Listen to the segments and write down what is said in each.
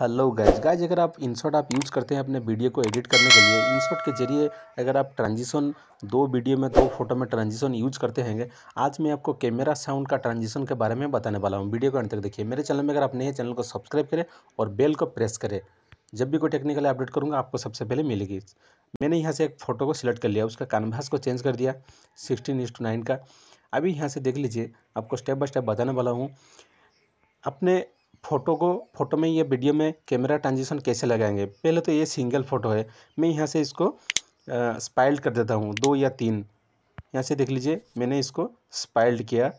hello guys guys अगर आप insert आप यूज़ करते हैं अपने वीडियो को एडिट करने के लिए इंसर्ट के जरिए अगर आप ट्रांजिशन दो वीडियो में दो फोटो में ट्रांजिशन यूज करते हैं आज मैं आपको कैमरा साउंड का ट्रांजिशन के बारे में बताने वाला हूँ वीडियो को अंत तक देखिए मेरे चैनल में अगर आप नए चैनल को सब्सक्राइब करें और बेल को प्रेस करें जब भी कोई टेक्निकली अपडेट करूँगा आपको सबसे पहले मिलेगी मैंने यहाँ से एक फ़ोटो को सिलेक्ट कर लिया उसका कैनवास को चेंज कर दिया सिक्सटीन इंस का अभी यहाँ से देख लीजिए आपको स्टेप बाय स्टेप बताने वाला हूँ अपने फ़ोटो को फ़ोटो में या वीडियो में कैमरा ट्रांजिशन कैसे लगाएंगे पहले तो ये सिंगल फ़ोटो है मैं यहाँ से इसको स्पाइल्ड कर देता हूँ दो या तीन यहाँ से देख लीजिए मैंने इसको स्पाइल्ड किया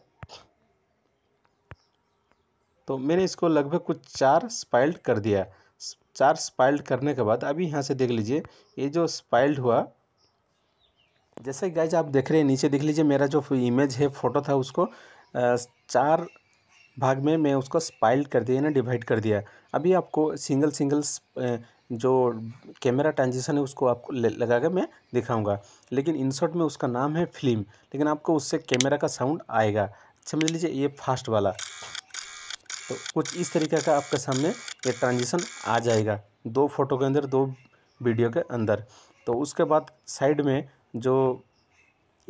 तो मैंने इसको लगभग कुछ चार स्पाइल्ड कर दिया चार स्पाइल्ड करने के बाद अभी यहाँ से देख लीजिए ये जो स्पाइल्ड हुआ जैसे गाइज आप देख रहे हैं नीचे देख लीजिए मेरा जो इमेज है फ़ोटो था उसको चार भाग में मैं उसका स्पाइल्ड कर दिया ना डिवाइड कर दिया अभी आपको सिंगल सिंगल जो कैमरा ट्रांजिशन है उसको आपको लगा कर मैं दिखाऊंगा लेकिन इंसर्ट में उसका नाम है फिल्म लेकिन आपको उससे कैमरा का साउंड आएगा अच्छा, समझ लीजिए ये फास्ट वाला तो कुछ इस तरीके का आपके सामने ये ट्रांजिशन आ जाएगा दो फोटो के अंदर दो वीडियो के अंदर तो उसके बाद साइड में जो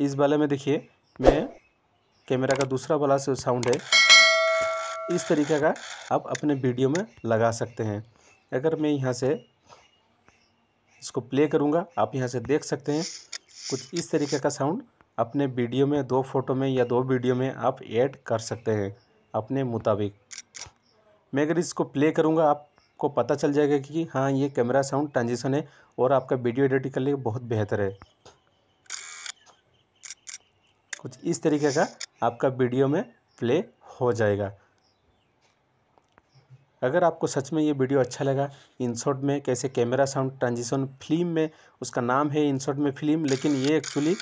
इस वाले में देखिए मैं कैमरा का दूसरा वाला से साउंड है इस तरीके का आप अपने वीडियो में लगा सकते हैं अगर मैं यहाँ से इसको प्ले करूँगा आप यहाँ से देख सकते हैं कुछ इस तरीके का साउंड अपने वीडियो में दो फोटो में या दो वीडियो में आप ऐड कर सकते हैं अपने मुताबिक मैं अगर इसको प्ले करूँगा आपको पता चल जाएगा कि हाँ ये कैमरा साउंड ट्रांजिशन है और आपका वीडियो एडिटिंग करने बहुत बेहतर है कुछ इस तरीके का आपका वीडियो में प्ले हो जाएगा अगर आपको सच में ये वीडियो अच्छा लगा इंसोट में कैसे कैमरा साउंड ट्रांजिशन फिल्म में उसका नाम है इनशॉट में फिल्म लेकिन ये एक्चुअली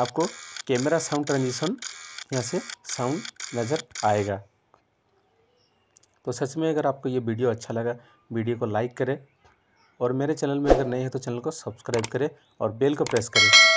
आपको कैमरा साउंड ट्रांजिशन यहाँ से साउंड नज़र आएगा तो सच में अगर आपको ये वीडियो अच्छा लगा वीडियो को लाइक करें और मेरे चैनल में अगर नए हैं तो चैनल को सब्सक्राइब करें और बेल को प्रेस करें